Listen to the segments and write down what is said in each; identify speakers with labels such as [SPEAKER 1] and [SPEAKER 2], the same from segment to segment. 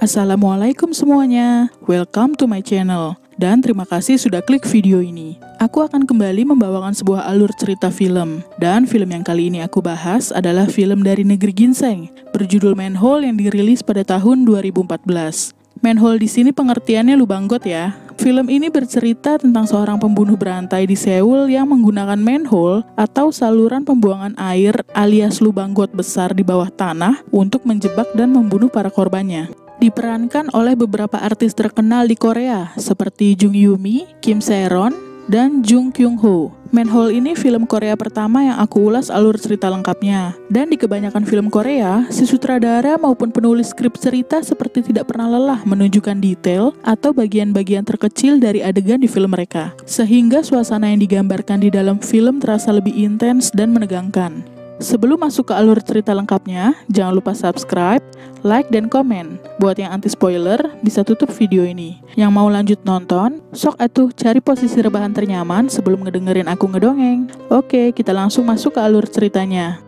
[SPEAKER 1] Assalamualaikum semuanya, welcome to my channel, dan terima kasih sudah klik video ini. Aku akan kembali membawakan sebuah alur cerita film, dan film yang kali ini aku bahas adalah film dari negeri ginseng, berjudul Manhole yang dirilis pada tahun 2014. Manhole di sini pengertiannya lubang got ya. Film ini bercerita tentang seorang pembunuh berantai di Seoul yang menggunakan manhole atau saluran pembuangan air alias lubang got besar di bawah tanah untuk menjebak dan membunuh para korbannya diperankan oleh beberapa artis terkenal di Korea seperti Jung Yumi, Kim Seron, dan Jung Kyung Ho. Manhole ini film Korea pertama yang aku ulas alur cerita lengkapnya. Dan di kebanyakan film Korea, si sutradara maupun penulis skrip cerita seperti tidak pernah lelah menunjukkan detail atau bagian-bagian terkecil dari adegan di film mereka. Sehingga suasana yang digambarkan di dalam film terasa lebih intens dan menegangkan. Sebelum masuk ke alur cerita lengkapnya, jangan lupa subscribe, like, dan komen. Buat yang anti spoiler, bisa tutup video ini. Yang mau lanjut nonton, sok atuh cari posisi rebahan ternyaman sebelum ngedengerin aku ngedongeng. Oke, kita langsung masuk ke alur ceritanya.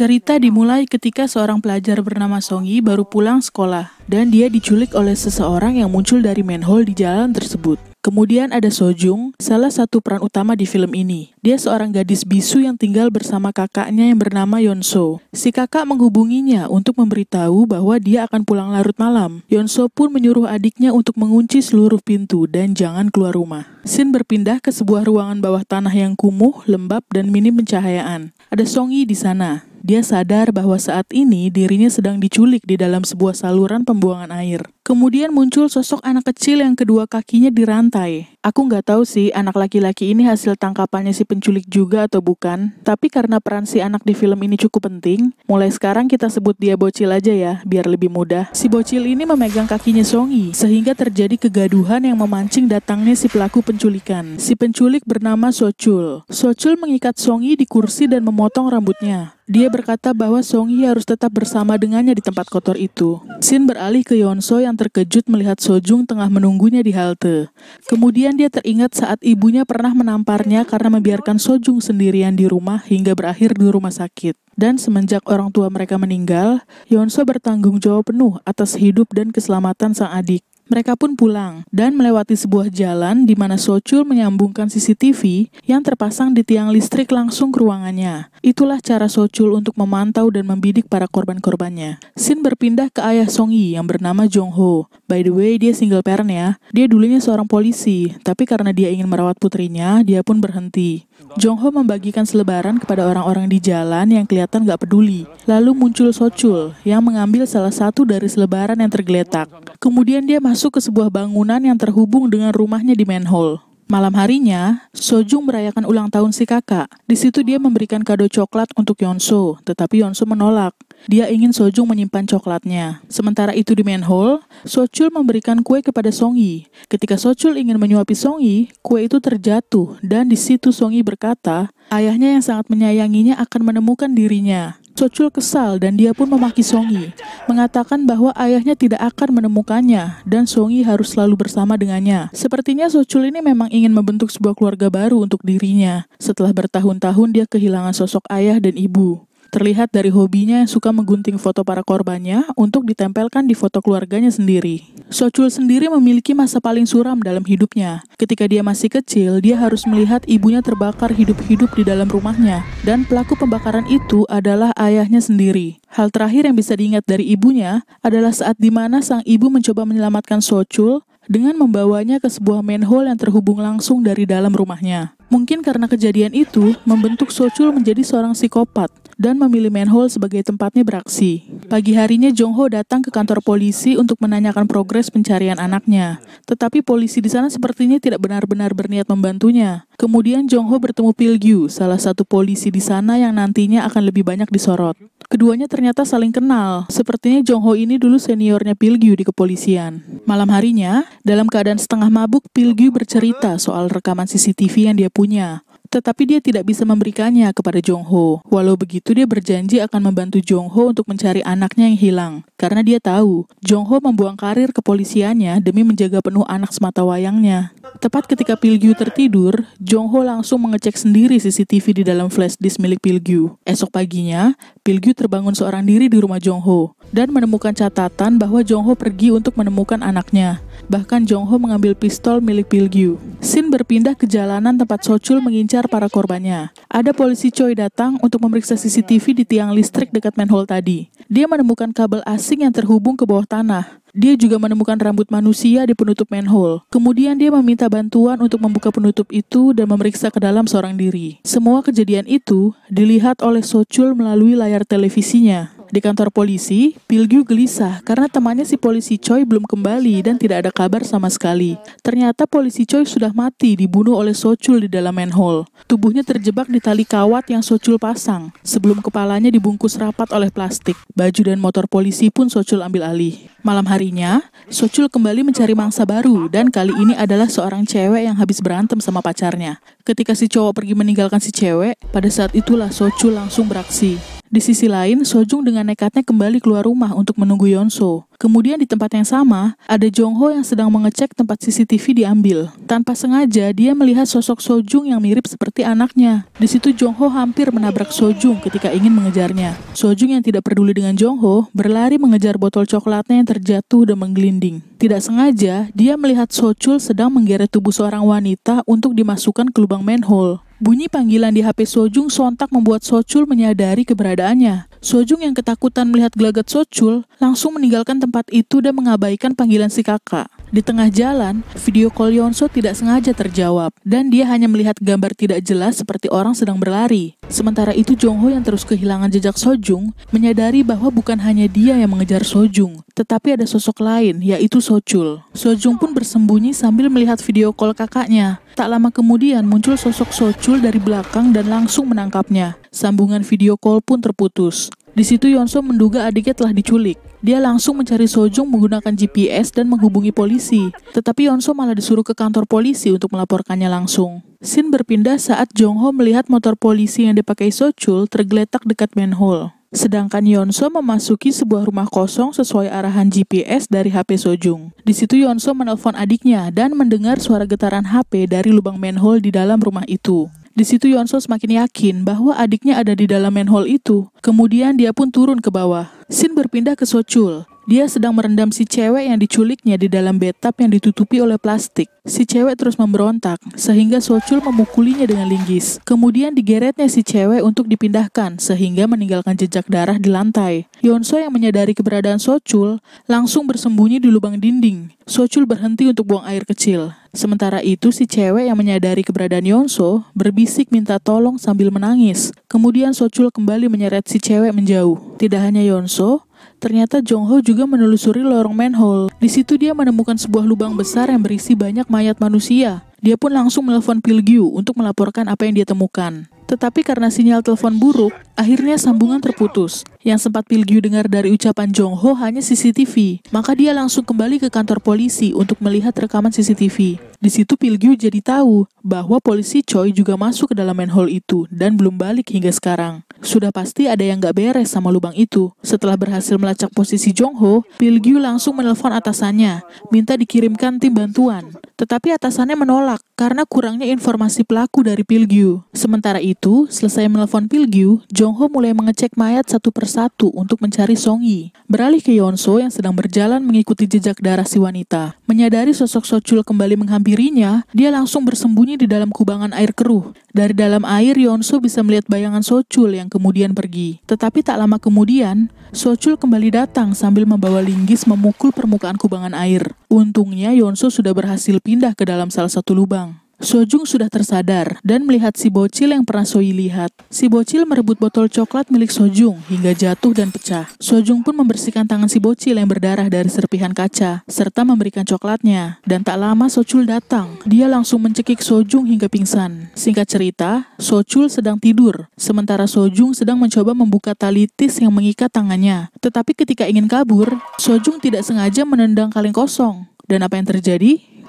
[SPEAKER 1] Cerita dimulai ketika seorang pelajar bernama Yi baru pulang sekolah, dan dia diculik oleh seseorang yang muncul dari manhole di jalan tersebut. Kemudian ada Sojung, salah satu peran utama di film ini. Dia seorang gadis bisu yang tinggal bersama kakaknya yang bernama Yonso. Si kakak menghubunginya untuk memberitahu bahwa dia akan pulang larut malam. Yonso pun menyuruh adiknya untuk mengunci seluruh pintu dan jangan keluar rumah. Sin berpindah ke sebuah ruangan bawah tanah yang kumuh, lembab, dan minim pencahayaan. Ada Songi di sana. Dia sadar bahwa saat ini dirinya sedang diculik di dalam sebuah saluran pembuangan air. Kemudian muncul sosok anak kecil yang kedua kakinya dirantai. Aku nggak tahu sih anak laki-laki ini hasil tangkapannya si penculik juga atau bukan, tapi karena peran si anak di film ini cukup penting, mulai sekarang kita sebut dia bocil aja ya, biar lebih mudah. Si bocil ini memegang kakinya Songi, sehingga terjadi kegaduhan yang memancing datangnya si pelaku penculikan. Si penculik bernama Sochul. Sochul mengikat Songi di kursi dan memotong rambutnya. Dia berkata bahwa Song Hye harus tetap bersama dengannya di tempat kotor itu. Sin beralih ke Yeonso yang terkejut melihat Sojung tengah menunggunya di halte. Kemudian dia teringat saat ibunya pernah menamparnya karena membiarkan Sojung sendirian di rumah hingga berakhir di rumah sakit. Dan semenjak orang tua mereka meninggal, Yeonso bertanggung jawab penuh atas hidup dan keselamatan sang adik. Mereka pun pulang dan melewati sebuah jalan di mana Sochul menyambungkan CCTV yang terpasang di tiang listrik langsung ke ruangannya. Itulah cara Sochul untuk memantau dan membidik para korban-korbannya. Sin berpindah ke ayah Song Yi yang bernama Jong Ho. By the way, dia single parent ya. Dia dulunya seorang polisi, tapi karena dia ingin merawat putrinya, dia pun berhenti. Jong Ho membagikan selebaran kepada orang-orang di jalan yang kelihatan gak peduli. Lalu muncul Sochul yang mengambil salah satu dari selebaran yang tergeletak. Kemudian dia masuk masuk ke sebuah bangunan yang terhubung dengan rumahnya di manhole. Malam harinya, Sojung merayakan ulang tahun si kakak. Di situ dia memberikan kado coklat untuk Yonso, tetapi Yonso menolak. Dia ingin Sojung menyimpan coklatnya. Sementara itu di manhole, Sochul memberikan kue kepada Songyi. Ketika Sochul ingin menyuapi Songyi, kue itu terjatuh dan di situ Songyi berkata, ayahnya yang sangat menyayanginya akan menemukan dirinya. Chul kesal dan dia pun memaki Songi, mengatakan bahwa ayahnya tidak akan menemukannya dan Songi harus selalu bersama dengannya. Sepertinya Chul ini memang ingin membentuk sebuah keluarga baru untuk dirinya setelah bertahun-tahun dia kehilangan sosok ayah dan ibu. Terlihat dari hobinya yang suka menggunting foto para korbannya untuk ditempelkan di foto keluarganya sendiri. Sochul sendiri memiliki masa paling suram dalam hidupnya. Ketika dia masih kecil, dia harus melihat ibunya terbakar hidup-hidup di dalam rumahnya. Dan pelaku pembakaran itu adalah ayahnya sendiri. Hal terakhir yang bisa diingat dari ibunya adalah saat di mana sang ibu mencoba menyelamatkan Sochul dengan membawanya ke sebuah manhole yang terhubung langsung dari dalam rumahnya. Mungkin karena kejadian itu membentuk Sochul menjadi seorang psikopat dan memilih manhole sebagai tempatnya beraksi. Pagi harinya Jongho datang ke kantor polisi untuk menanyakan progres pencarian anaknya. Tetapi polisi di sana sepertinya tidak benar-benar berniat membantunya. Kemudian Jongho bertemu Pil salah satu polisi di sana yang nantinya akan lebih banyak disorot. Keduanya ternyata saling kenal. Sepertinya Jongho ini dulu seniornya Pil di kepolisian. Malam harinya, dalam keadaan setengah mabuk, Pil bercerita soal rekaman CCTV yang dia punya tetapi dia tidak bisa memberikannya kepada Jong Ho. Walau begitu, dia berjanji akan membantu Jong Ho untuk mencari anaknya yang hilang, karena dia tahu Jong Ho membuang karir kepolisiannya demi menjaga penuh anak semata wayangnya. Tepat ketika Pilgyu tertidur, Jong Ho langsung mengecek sendiri CCTV di dalam flash disk milik Pilgyu. Esok paginya, Vilgyu terbangun seorang diri di rumah Jongho dan menemukan catatan bahwa Jongho pergi untuk menemukan anaknya. Bahkan Jongho mengambil pistol milik Vilgyu. Sin berpindah ke jalanan tempat Sochul mengincar para korbannya. Ada polisi Choi datang untuk memeriksa CCTV di tiang listrik dekat manhole tadi. Dia menemukan kabel asing yang terhubung ke bawah tanah. Dia juga menemukan rambut manusia di penutup manhole. Kemudian dia meminta bantuan untuk membuka penutup itu dan memeriksa ke dalam seorang diri. Semua kejadian itu dilihat oleh Sochul melalui layar televisinya. Di kantor polisi, Pilgyu gelisah karena temannya si polisi Choi belum kembali dan tidak ada kabar sama sekali. Ternyata polisi Choi sudah mati dibunuh oleh Sochul di dalam manhole. Tubuhnya terjebak di tali kawat yang Sochul pasang sebelum kepalanya dibungkus rapat oleh plastik. Baju dan motor polisi pun Sochul ambil alih. Malam harinya, Sochul kembali mencari mangsa baru dan kali ini adalah seorang cewek yang habis berantem sama pacarnya. Ketika si cowok pergi meninggalkan si cewek, pada saat itulah Sochul langsung beraksi. Di sisi lain, Sojung dengan nekatnya kembali keluar rumah untuk menunggu Yonso. Kemudian di tempat yang sama, ada Jongho yang sedang mengecek tempat CCTV diambil. Tanpa sengaja, dia melihat sosok Sojung yang mirip seperti anaknya. Di situ Jongho hampir menabrak Sojung ketika ingin mengejarnya. Sojung yang tidak peduli dengan Jongho, berlari mengejar botol coklatnya yang terjatuh dan menggelinding. Tidak sengaja, dia melihat Sochul sedang menggeret tubuh seorang wanita untuk dimasukkan ke lubang manhole. Bunyi panggilan di HP Sojung sontak membuat Sochul menyadari keberadaannya. Sojung yang ketakutan melihat gelagat Sochul langsung meninggalkan tempat itu dan mengabaikan panggilan si kakak. Di tengah jalan, video call Yonso tidak sengaja terjawab, dan dia hanya melihat gambar tidak jelas seperti orang sedang berlari. Sementara itu Jongho yang terus kehilangan jejak Sojung, menyadari bahwa bukan hanya dia yang mengejar Sojung, tetapi ada sosok lain, yaitu Sochul. Sojung pun bersembunyi sambil melihat video call kakaknya. Tak lama kemudian muncul sosok Sochul dari belakang dan langsung menangkapnya. Sambungan video call pun terputus. Di situ Yonso menduga adiknya telah diculik. Dia langsung mencari Sojung menggunakan GPS dan menghubungi polisi. Tetapi Yonso malah disuruh ke kantor polisi untuk melaporkannya langsung. Sin berpindah saat Jongho melihat motor polisi yang dipakai Sojul tergeletak dekat manhole. Sedangkan Yonso memasuki sebuah rumah kosong sesuai arahan GPS dari HP Sojung. Di situ Yonso menelpon adiknya dan mendengar suara getaran HP dari lubang manhole di dalam rumah itu. Di situ Yonso semakin yakin bahwa adiknya ada di dalam manhole itu. Kemudian dia pun turun ke bawah. Sin berpindah ke Sochul. Dia sedang merendam si cewek yang diculiknya di dalam bathtub yang ditutupi oleh plastik. Si cewek terus memberontak, sehingga Sochul memukulinya dengan linggis. Kemudian digeretnya si cewek untuk dipindahkan, sehingga meninggalkan jejak darah di lantai. Yonso yang menyadari keberadaan Sochul, langsung bersembunyi di lubang dinding. Sochul berhenti untuk buang air kecil. Sementara itu, si cewek yang menyadari keberadaan Yonso berbisik minta tolong sambil menangis. Kemudian Sochul kembali menyeret si cewek menjauh. Tidak hanya Yonso, ternyata Jongho juga menelusuri lorong manhole. Di situ dia menemukan sebuah lubang besar yang berisi banyak mayat manusia. Dia pun langsung menelepon Pilgyu untuk melaporkan apa yang dia temukan. Tetapi karena sinyal telepon buruk, akhirnya sambungan terputus. Yang sempat Pilgyu dengar dari ucapan Jong Ho hanya CCTV, maka dia langsung kembali ke kantor polisi untuk melihat rekaman CCTV. Di situ Pilgyu jadi tahu bahwa polisi Choi juga masuk ke dalam manhole itu dan belum balik hingga sekarang. Sudah pasti ada yang gak beres sama lubang itu. Setelah berhasil melacak posisi Jongho, Pilgyu langsung menelpon atasannya, minta dikirimkan tim bantuan. Tetapi atasannya menolak karena kurangnya informasi pelaku dari Pilgyu. Sementara itu, selesai menelpon Pilgyu, Jongho mulai mengecek mayat satu persatu untuk mencari Song Yi. Beralih ke Yonso yang sedang berjalan mengikuti jejak darah si wanita, menyadari sosok Sochul kembali menghampiri dirinya, dia langsung bersembunyi di dalam kubangan air keruh. Dari dalam air, Yonso bisa melihat bayangan Sochul yang kemudian pergi. Tetapi tak lama kemudian, Sochul kembali datang sambil membawa linggis memukul permukaan kubangan air. Untungnya Yonso sudah berhasil pindah ke dalam salah satu lubang. Sojung sudah tersadar dan melihat si bocil yang pernah Soi lihat. Si bocil merebut botol coklat milik Sojung hingga jatuh dan pecah. Sojung pun membersihkan tangan si bocil yang berdarah dari serpihan kaca, serta memberikan coklatnya. Dan tak lama Sojul datang. Dia langsung mencekik Sojung hingga pingsan. Singkat cerita, Sojul sedang tidur, sementara Sojung sedang mencoba membuka tali tis yang mengikat tangannya. Tetapi ketika ingin kabur, Sojung tidak sengaja menendang kaleng kosong. Dan apa yang terjadi?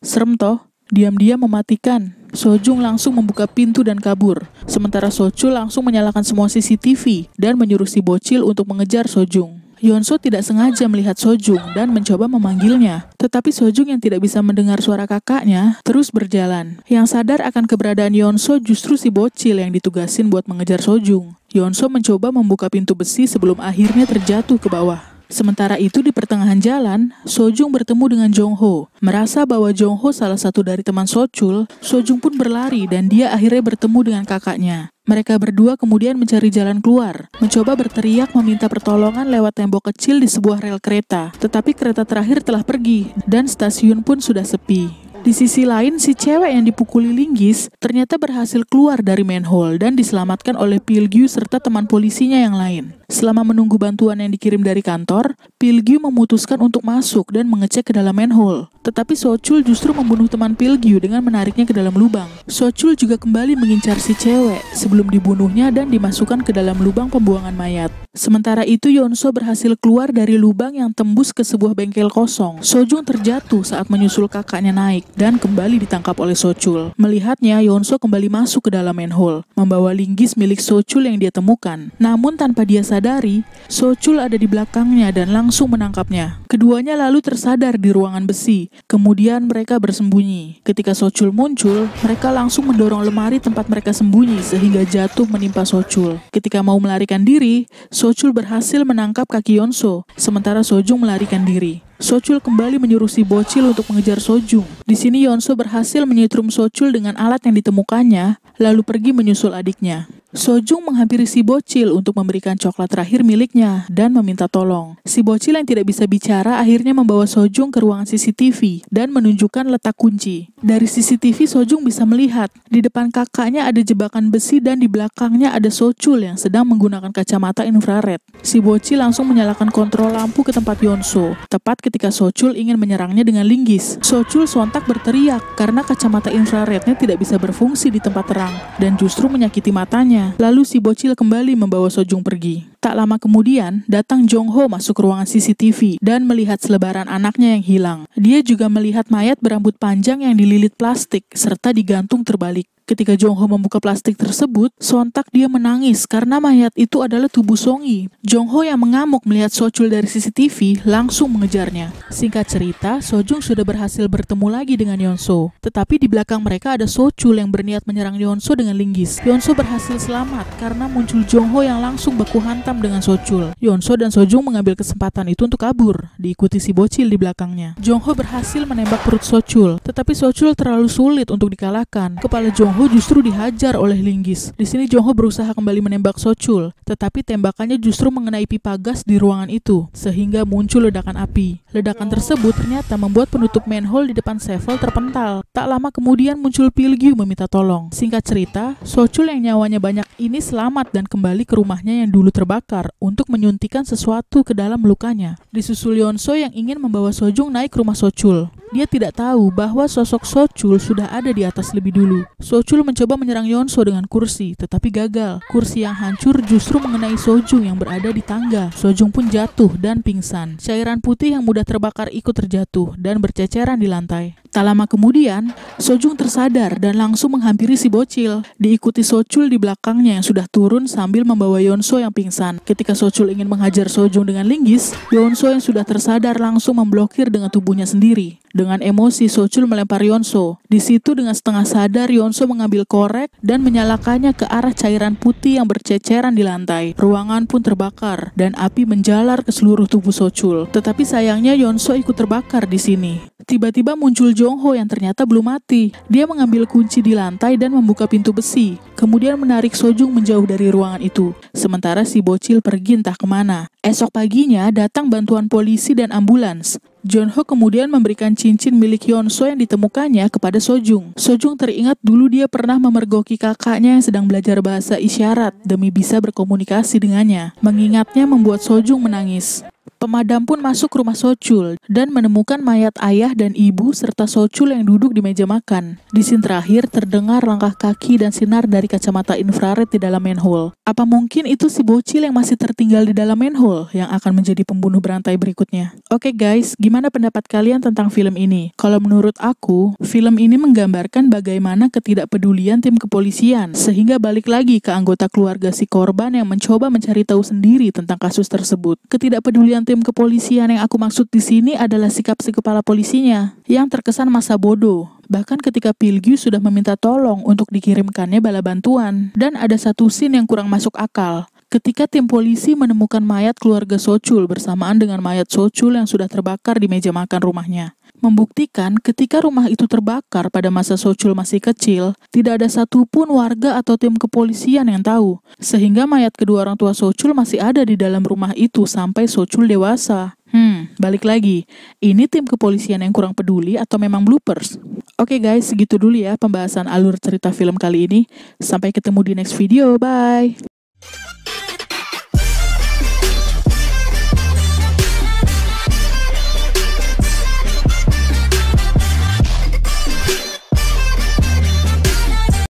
[SPEAKER 1] Serem toh? Diam-diam mematikan. Sojung langsung membuka pintu dan kabur. Sementara Soju langsung menyalakan semua CCTV dan menyuruh si bocil untuk mengejar Sojung. Yonso tidak sengaja melihat Sojung dan mencoba memanggilnya. Tetapi Sojung yang tidak bisa mendengar suara kakaknya terus berjalan. Yang sadar akan keberadaan Yonso justru si bocil yang ditugasin buat mengejar Sojung. Yonso mencoba membuka pintu besi sebelum akhirnya terjatuh ke bawah. Sementara itu di pertengahan jalan, Sojung bertemu dengan Jongho. Merasa bahwa Jongho salah satu dari teman Sochul, Sojung pun berlari dan dia akhirnya bertemu dengan kakaknya. Mereka berdua kemudian mencari jalan keluar, mencoba berteriak meminta pertolongan lewat tembok kecil di sebuah rel kereta. Tetapi kereta terakhir telah pergi dan stasiun pun sudah sepi. Di sisi lain, si cewek yang dipukuli Linggis ternyata berhasil keluar dari manhole dan diselamatkan oleh Pilgyu serta teman polisinya yang lain. Selama menunggu bantuan yang dikirim dari kantor, Pilgyu memutuskan untuk masuk dan mengecek ke dalam manhole. Tetapi Sochul justru membunuh teman Pilgyu dengan menariknya ke dalam lubang. Sochul juga kembali mengincar si cewek sebelum dibunuhnya dan dimasukkan ke dalam lubang pembuangan mayat. Sementara itu Yonso berhasil keluar dari lubang yang tembus ke sebuah bengkel kosong. Sojung terjatuh saat menyusul kakaknya naik dan kembali ditangkap oleh Sochul. Melihatnya, Yonso kembali masuk ke dalam manhole, membawa linggis milik Sochul yang dia temukan. Namun tanpa dia sadar, sadari, Socul ada di belakangnya dan langsung menangkapnya. Keduanya lalu tersadar di ruangan besi, kemudian mereka bersembunyi. Ketika Socul muncul, mereka langsung mendorong lemari tempat mereka sembunyi sehingga jatuh menimpa Socul. Ketika mau melarikan diri, Socul berhasil menangkap kaki Yonso, sementara Sojung melarikan diri. Socul kembali menyuruh si bocil untuk mengejar Sojung. Di sini Yonso berhasil menyetrum Socul dengan alat yang ditemukannya, lalu pergi menyusul adiknya. Sojung menghampiri si bocil untuk memberikan coklat terakhir miliknya dan meminta tolong. Si bocil yang tidak bisa bicara akhirnya membawa Sojung ke ruangan CCTV dan menunjukkan letak kunci. Dari CCTV Sojung bisa melihat di depan kakaknya ada jebakan besi dan di belakangnya ada Socul yang sedang menggunakan kacamata infrared. Si bocil langsung menyalakan kontrol lampu ke tempat Yonso, tepat ketika Socul ingin menyerangnya dengan linggis. Socul sontak berteriak karena kacamata infrarednya tidak bisa berfungsi di tempat terang dan justru menyakiti matanya tangannya. Lalu si bocil kembali membawa Sojung pergi. Tak lama kemudian, datang Jong Ho masuk ke ruangan CCTV dan melihat selebaran anaknya yang hilang. Dia juga melihat mayat berambut panjang yang dililit plastik serta digantung terbalik. Ketika Jongho membuka plastik tersebut, sontak dia menangis karena mayat itu adalah tubuh Song Songi. Jongho yang mengamuk melihat So Chul dari CCTV langsung mengejarnya. Singkat cerita, So Jung sudah berhasil bertemu lagi dengan So. Tetapi di belakang mereka ada So Chul yang berniat menyerang So dengan linggis. So berhasil selamat karena muncul Jongho yang langsung baku hantam dengan So Chul. Sojul. So dan So Jung mengambil kesempatan itu untuk kabur, diikuti si bocil di belakangnya. Jongho berhasil menembak perut So Chul, tetapi So Chul terlalu sulit untuk dikalahkan. Kepala Jongho Jongho justru dihajar oleh Linggis. Di sini Jongho berusaha kembali menembak Sochul, tetapi tembakannya justru mengenai pipa gas di ruangan itu, sehingga muncul ledakan api. Ledakan tersebut ternyata membuat penutup manhole di depan Sevel terpental. Tak lama kemudian muncul Pilgyu meminta tolong. Singkat cerita, Sochul yang nyawanya banyak ini selamat dan kembali ke rumahnya yang dulu terbakar untuk menyuntikan sesuatu ke dalam lukanya. Disusul Yonso yang ingin membawa Sojung naik ke rumah Sochul. Dia tidak tahu bahwa sosok Sochul sudah ada di atas lebih dulu. Sochul Chul mencoba menyerang Yonso dengan kursi, tetapi gagal. Kursi yang hancur justru mengenai Sojung yang berada di tangga. Sojung pun jatuh dan pingsan. Cairan putih yang mudah terbakar ikut terjatuh dan berceceran di lantai. Tak lama kemudian, Sojung tersadar dan langsung menghampiri si bocil. Diikuti Sochul di belakangnya yang sudah turun sambil membawa Yonso yang pingsan. Ketika Sochul ingin menghajar Sojung dengan linggis, Yonso yang sudah tersadar langsung memblokir dengan tubuhnya sendiri. Dengan emosi, Sochul melempar Yonso. Di situ dengan setengah sadar, Yonso mengambil korek dan menyalakannya ke arah cairan putih yang berceceran di lantai. Ruangan pun terbakar dan api menjalar ke seluruh tubuh Sochul. Tetapi sayangnya Yonso ikut terbakar di sini. Tiba-tiba muncul Jongho yang ternyata belum mati. Dia mengambil kunci di lantai dan membuka pintu besi. Kemudian menarik Sojung menjauh dari ruangan itu. Sementara si bocil pergi entah kemana. Esok paginya datang bantuan polisi dan ambulans. John Ho kemudian memberikan cincin milik Yeonso yang ditemukannya kepada Sojung. Sojung teringat dulu dia pernah memergoki kakaknya yang sedang belajar bahasa isyarat demi bisa berkomunikasi dengannya. Mengingatnya membuat Sojung menangis. Pemadam pun masuk rumah Socul dan menemukan mayat ayah dan ibu serta Socul yang duduk di meja makan. Di scene terakhir terdengar langkah kaki dan sinar dari kacamata infrared di dalam main manhole. Apa mungkin itu si bocil yang masih tertinggal di dalam main manhole yang akan menjadi pembunuh berantai berikutnya? Oke okay guys, gimana pendapat kalian tentang film ini? Kalau menurut aku, film ini menggambarkan bagaimana ketidakpedulian tim kepolisian sehingga balik lagi ke anggota keluarga si korban yang mencoba mencari tahu sendiri tentang kasus tersebut. Ketidakpedulian tim kepolisian yang aku maksud di sini adalah sikap si kepala polisinya yang terkesan masa bodoh. Bahkan ketika Pilgius sudah meminta tolong untuk dikirimkannya bala bantuan. Dan ada satu scene yang kurang masuk akal. Ketika tim polisi menemukan mayat keluarga Socul bersamaan dengan mayat Socul yang sudah terbakar di meja makan rumahnya membuktikan ketika rumah itu terbakar pada masa Socul masih kecil, tidak ada satupun warga atau tim kepolisian yang tahu, sehingga mayat kedua orang tua Socul masih ada di dalam rumah itu sampai Socul dewasa. Hmm, balik lagi. Ini tim kepolisian yang kurang peduli atau memang bloopers? Oke okay guys, segitu dulu ya pembahasan alur cerita film kali ini. Sampai ketemu di next video, bye!